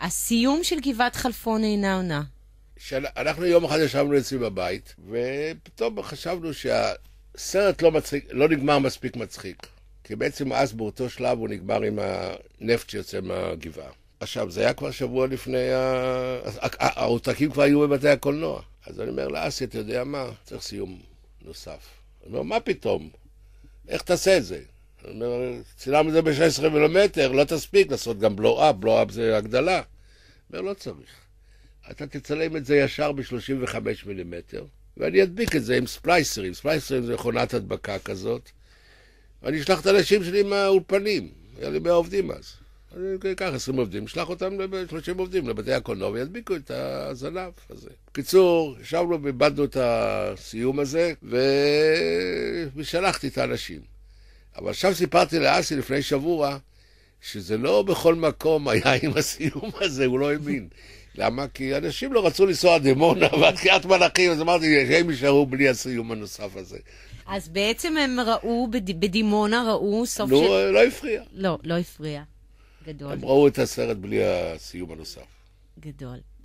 הסיום של גבעת חלפון אינה עונה. אנחנו יום אחד ישבנו אצלי בבית, ופתאום חשבנו שהסרט לא, מצחיק, לא נגמר מספיק מצחיק. כי בעצם אז באותו שלב הוא נגמר עם הנפט שיוצא מהגבעה. עכשיו, זה היה כבר שבוע לפני ה... העותקים כבר היו בבתי הקולנוע. אז אני אומר לאסי, אתה יודע מה? צריך סיום נוסף. הוא אומר, מה פתאום? איך תעשה את זה? צילם את זה ב-16 מילימטר, לא תספיק לעשות גם בלואו-אפ, בלואו-אפ זה הגדלה. אומר, לא צריך. אתה תצלם את זה ישר ב-35 מילימטר, ואני אדביק את זה עם ספלייסרים. ספלייסרים זה מכונת הדבקה כזאת, ואני אשלח את האנשים שלי עם האולפנים, היה לי 100 עובדים אז. אני אקח 20 עובדים, אשלח אותם, 30 עובדים לבתי הקולנוע וידביקו את הזנב הזה. בקיצור, ישבנו, ואיבדנו את הסיום הזה, ושלחתי את האנשים. אבל עכשיו סיפרתי לאסי לפני שבוע, שזה לא בכל מקום היה עם הסיום הזה, הוא לא האמין. למה? כי אנשים לא רצו לנסוע דימונה ועד קריית מלאכים, אז אמרתי הם יישארו בלי הסיום הנוסף הזה. אז בעצם הם ראו, בד... בדימונה ראו סוף לא, של... לא הפריע. לא, לא הפריע. גדול. הם ראו את הסרט בלי הסיום הנוסף. גדול.